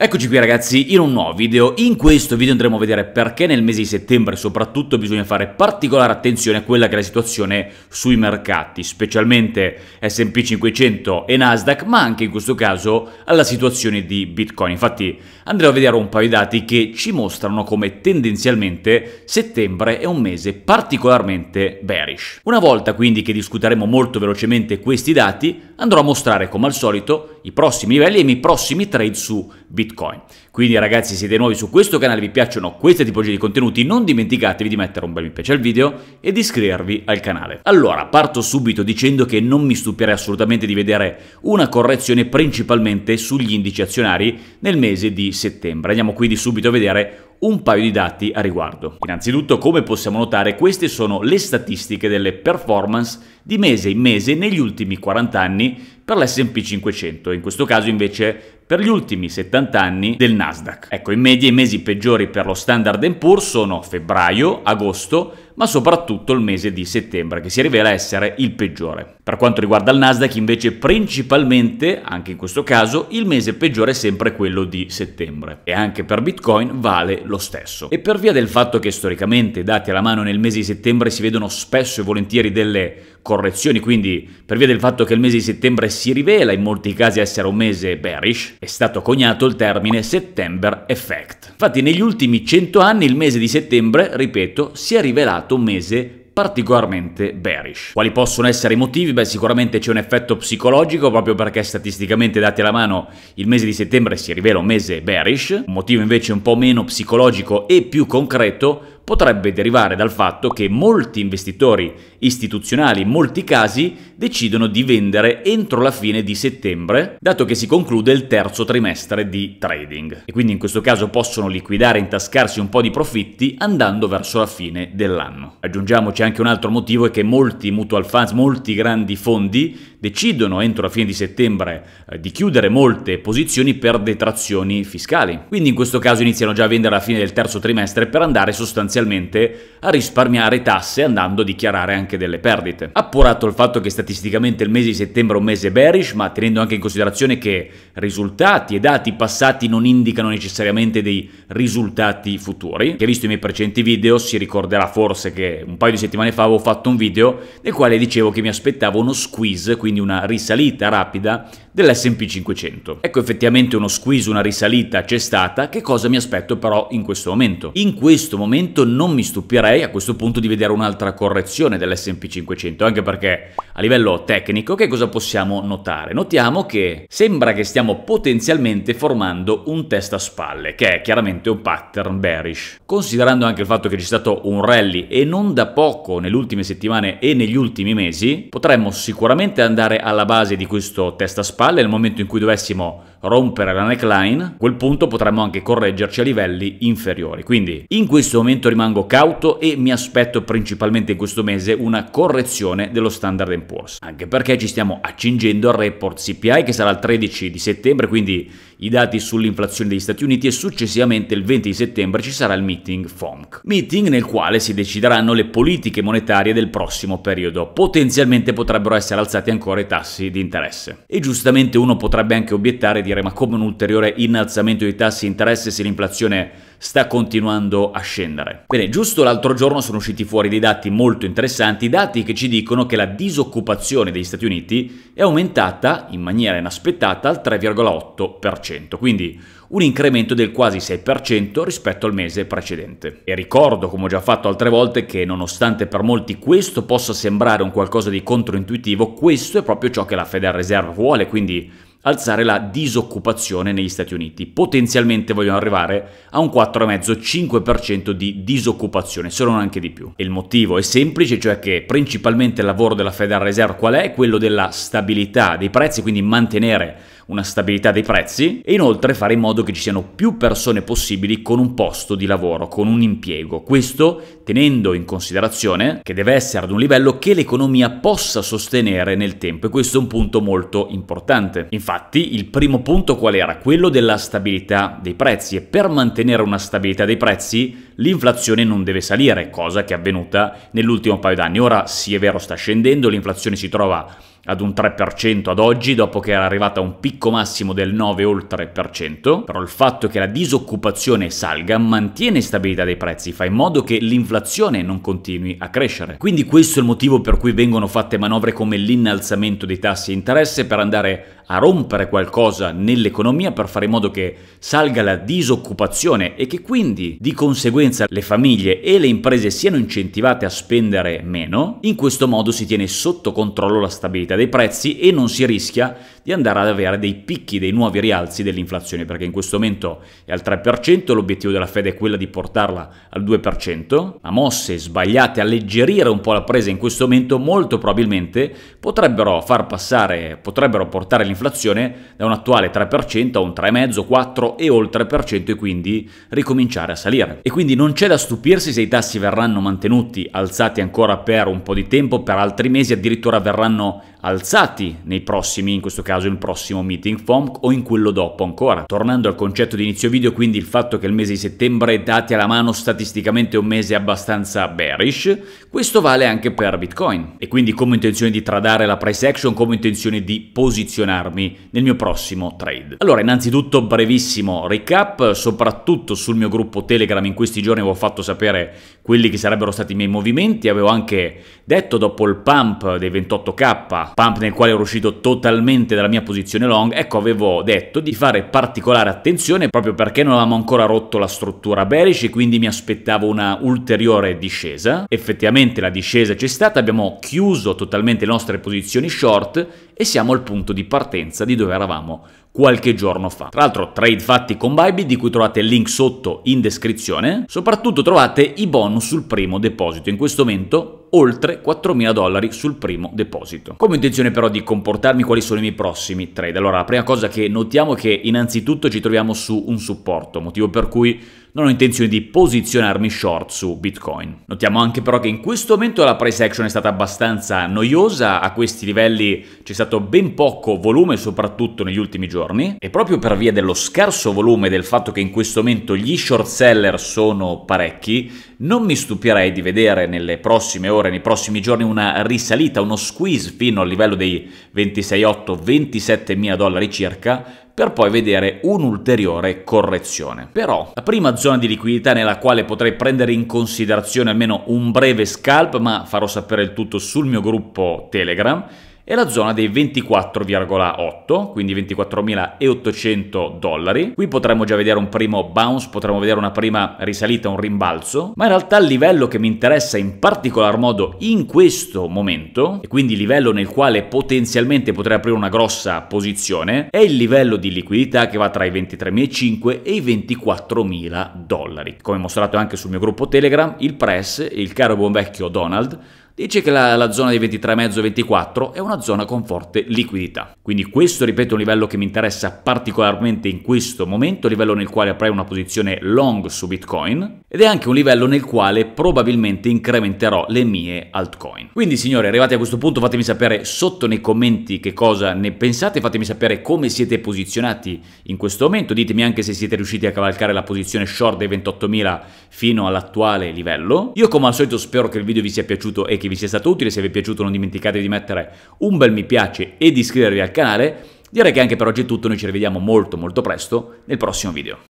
Eccoci qui ragazzi in un nuovo video, in questo video andremo a vedere perché nel mese di settembre soprattutto bisogna fare particolare attenzione a quella che è la situazione sui mercati, specialmente S&P 500 e Nasdaq, ma anche in questo caso alla situazione di Bitcoin. Infatti andremo a vedere un paio di dati che ci mostrano come tendenzialmente settembre è un mese particolarmente bearish. Una volta quindi che discuteremo molto velocemente questi dati, andrò a mostrare come al solito i prossimi livelli e i miei prossimi trade su Bitcoin. Quindi ragazzi siete nuovi su questo canale, vi piacciono queste tipologie di contenuti, non dimenticatevi di mettere un bel mi piace al video e di iscrivervi al canale. Allora, parto subito dicendo che non mi stupirei assolutamente di vedere una correzione principalmente sugli indici azionari nel mese di settembre. Andiamo quindi subito a vedere un paio di dati a riguardo. Innanzitutto, come possiamo notare, queste sono le statistiche delle performance di mese in mese negli ultimi 40 anni per l'S&P 500, in questo caso invece per gli ultimi 70 anni del Nasdaq. Ecco, in media i mesi peggiori per lo Standard Poor's sono febbraio, agosto, ma soprattutto il mese di settembre, che si rivela essere il peggiore. Per quanto riguarda il Nasdaq, invece, principalmente, anche in questo caso, il mese peggiore è sempre quello di settembre. E anche per Bitcoin vale lo stesso. E per via del fatto che storicamente, dati alla mano nel mese di settembre, si vedono spesso e volentieri delle correzioni, quindi per via del fatto che il mese di settembre si rivela in molti casi essere un mese bearish, è stato coniato il termine September Effect. Infatti negli ultimi 100 anni il mese di settembre, ripeto, si è rivelato mês particolarmente bearish. Quali possono essere i motivi? Beh, sicuramente c'è un effetto psicologico proprio perché statisticamente dati alla mano il mese di settembre si rivela un mese bearish, un motivo invece un po' meno psicologico e più concreto potrebbe derivare dal fatto che molti investitori istituzionali in molti casi decidono di vendere entro la fine di settembre, dato che si conclude il terzo trimestre di trading. E quindi in questo caso possono liquidare e intascarsi un po' di profitti andando verso la fine dell'anno. Aggiungiamoci anche anche un altro motivo è che molti mutual funds, molti grandi fondi decidono entro la fine di settembre eh, di chiudere molte posizioni per detrazioni fiscali. Quindi in questo caso iniziano già a vendere alla fine del terzo trimestre per andare sostanzialmente a risparmiare tasse andando a dichiarare anche delle perdite. Appurato il fatto che statisticamente il mese di settembre è un mese bearish, ma tenendo anche in considerazione che risultati e dati passati non indicano necessariamente dei risultati futuri. Che visto i miei precedenti video si ricorderà forse che un paio di settimane settimane fa avevo fatto un video nel quale dicevo che mi aspettavo uno squeeze, quindi una risalita rapida dell'S&P 500. Ecco effettivamente uno squeeze, una risalita c'è stata, che cosa mi aspetto però in questo momento? In questo momento non mi stupirei a questo punto di vedere un'altra correzione dell'S&P 500, anche perché a livello tecnico che cosa possiamo notare? Notiamo che sembra che stiamo potenzialmente formando un test a spalle, che è chiaramente un pattern bearish. Considerando anche il fatto che c'è stato un rally e non da poco poco nelle ultime settimane e negli ultimi mesi, potremmo sicuramente andare alla base di questo testa spalle nel momento in cui dovessimo rompere la neckline, a quel punto potremmo anche correggerci a livelli inferiori. Quindi in questo momento rimango cauto e mi aspetto principalmente in questo mese una correzione dello standard Poor's, anche perché ci stiamo accingendo al report CPI che sarà il 13 di settembre, quindi i dati sull'inflazione degli Stati Uniti e successivamente il 20 settembre ci sarà il meeting FOMC, meeting nel quale si decideranno le politiche monetarie del prossimo periodo. Potenzialmente potrebbero essere alzati ancora i tassi di interesse. E giustamente uno potrebbe anche obiettare e dire ma come un ulteriore innalzamento dei tassi di interesse se l'inflazione sta continuando a scendere. Bene, giusto l'altro giorno sono usciti fuori dei dati molto interessanti, dati che ci dicono che la disoccupazione degli Stati Uniti è aumentata in maniera inaspettata al 3,8%, quindi un incremento del quasi 6% rispetto al mese precedente. E ricordo, come ho già fatto altre volte, che nonostante per molti questo possa sembrare un qualcosa di controintuitivo, questo è proprio ciò che la Federal Reserve vuole, quindi alzare la disoccupazione negli Stati Uniti. Potenzialmente vogliono arrivare a un 4,5-5% di disoccupazione, se non anche di più. E il motivo è semplice, cioè che principalmente il lavoro della Federal Reserve qual è? Quello della stabilità dei prezzi, quindi mantenere una stabilità dei prezzi e inoltre fare in modo che ci siano più persone possibili con un posto di lavoro, con un impiego. Questo tenendo in considerazione che deve essere ad un livello che l'economia possa sostenere nel tempo e questo è un punto molto importante. Infatti il primo punto qual era? Quello della stabilità dei prezzi e per mantenere una stabilità dei prezzi l'inflazione non deve salire, cosa che è avvenuta nell'ultimo paio d'anni. Ora sì è vero sta scendendo, l'inflazione si trova ad un 3% ad oggi, dopo che era arrivata a un picco massimo del 9 oltre per cento. però il fatto che la disoccupazione salga mantiene stabilità dei prezzi, fa in modo che l'inflazione non continui a crescere. Quindi questo è il motivo per cui vengono fatte manovre come l'innalzamento dei tassi di interesse per andare a rompere qualcosa nell'economia per fare in modo che salga la disoccupazione e che quindi di conseguenza le famiglie e le imprese siano incentivate a spendere meno, in questo modo si tiene sotto controllo la stabilità dei prezzi e non si rischia di andare ad avere dei picchi, dei nuovi rialzi dell'inflazione, perché in questo momento è al 3%, l'obiettivo della Fed è quello di portarla al 2%, ma mosse sbagliate, alleggerire un po' la presa in questo momento molto probabilmente potrebbero far passare, potrebbero portare l'inflazione da un attuale 3% a un 3,5, 4 e oltre per cento e quindi ricominciare a salire. E quindi non c'è da stupirsi se i tassi verranno mantenuti alzati ancora per un po' di tempo, per altri mesi addirittura verranno alzati nei prossimi, in questo caso il prossimo meeting FOMC o in quello dopo ancora. Tornando al concetto di inizio video, quindi il fatto che il mese di settembre è dati alla mano statisticamente un mese abbastanza bearish, questo vale anche per Bitcoin. E quindi come intenzione di tradare la price action, come intenzione di posizionarmi nel mio prossimo trade. Allora, innanzitutto brevissimo recap, soprattutto sul mio gruppo Telegram in questi giorni avevo fatto sapere quelli che sarebbero stati i miei movimenti, avevo anche detto dopo il pump dei 28k pump nel quale ero uscito totalmente dalla mia posizione long, ecco avevo detto di fare particolare attenzione proprio perché non avevamo ancora rotto la struttura bearish e quindi mi aspettavo una ulteriore discesa. Effettivamente la discesa c'è stata, abbiamo chiuso totalmente le nostre posizioni short e siamo al punto di partenza di dove eravamo qualche giorno fa. Tra l'altro trade fatti con Bybit di cui trovate il link sotto in descrizione, soprattutto trovate i bonus sul primo deposito. In questo momento oltre 4.000 dollari sul primo deposito. Come intenzione però di comportarmi, quali sono i miei prossimi trade? Allora, la prima cosa che notiamo è che innanzitutto ci troviamo su un supporto, motivo per cui non ho intenzione di posizionarmi short su Bitcoin. Notiamo anche però che in questo momento la price action è stata abbastanza noiosa, a questi livelli c'è stato ben poco volume soprattutto negli ultimi giorni e proprio per via dello scarso volume e del fatto che in questo momento gli short seller sono parecchi, non mi stupirei di vedere nelle prossime ore, nei prossimi giorni una risalita, uno squeeze fino al livello dei 268 27000 dollari circa per poi vedere un'ulteriore correzione. Però la prima zona di liquidità nella quale potrei prendere in considerazione almeno un breve scalp, ma farò sapere il tutto sul mio gruppo Telegram, e la zona dei 24,8, quindi 24.800 dollari. Qui potremmo già vedere un primo bounce, potremmo vedere una prima risalita, un rimbalzo, ma in realtà il livello che mi interessa in particolar modo in questo momento, e quindi il livello nel quale potenzialmente potrei aprire una grossa posizione, è il livello di liquidità che va tra i 23.500 e i 24.000 dollari. Come mostrato anche sul mio gruppo Telegram, il press, il caro buon vecchio Donald, dice che la, la zona dei 23,5-24 è una zona con forte liquidità. Quindi questo, ripeto, è un livello che mi interessa particolarmente in questo momento, livello nel quale avrei una posizione long su Bitcoin ed è anche un livello nel quale probabilmente incrementerò le mie altcoin. Quindi signori, arrivati a questo punto fatemi sapere sotto nei commenti che cosa ne pensate, fatemi sapere come siete posizionati in questo momento, ditemi anche se siete riusciti a cavalcare la posizione short dei 28.000 fino all'attuale livello. Io come al solito spero che il video vi sia piaciuto e che che vi sia stato utile, se vi è piaciuto non dimenticate di mettere un bel mi piace e di iscrivervi al canale. Direi che anche per oggi è tutto, noi ci rivediamo molto molto presto nel prossimo video.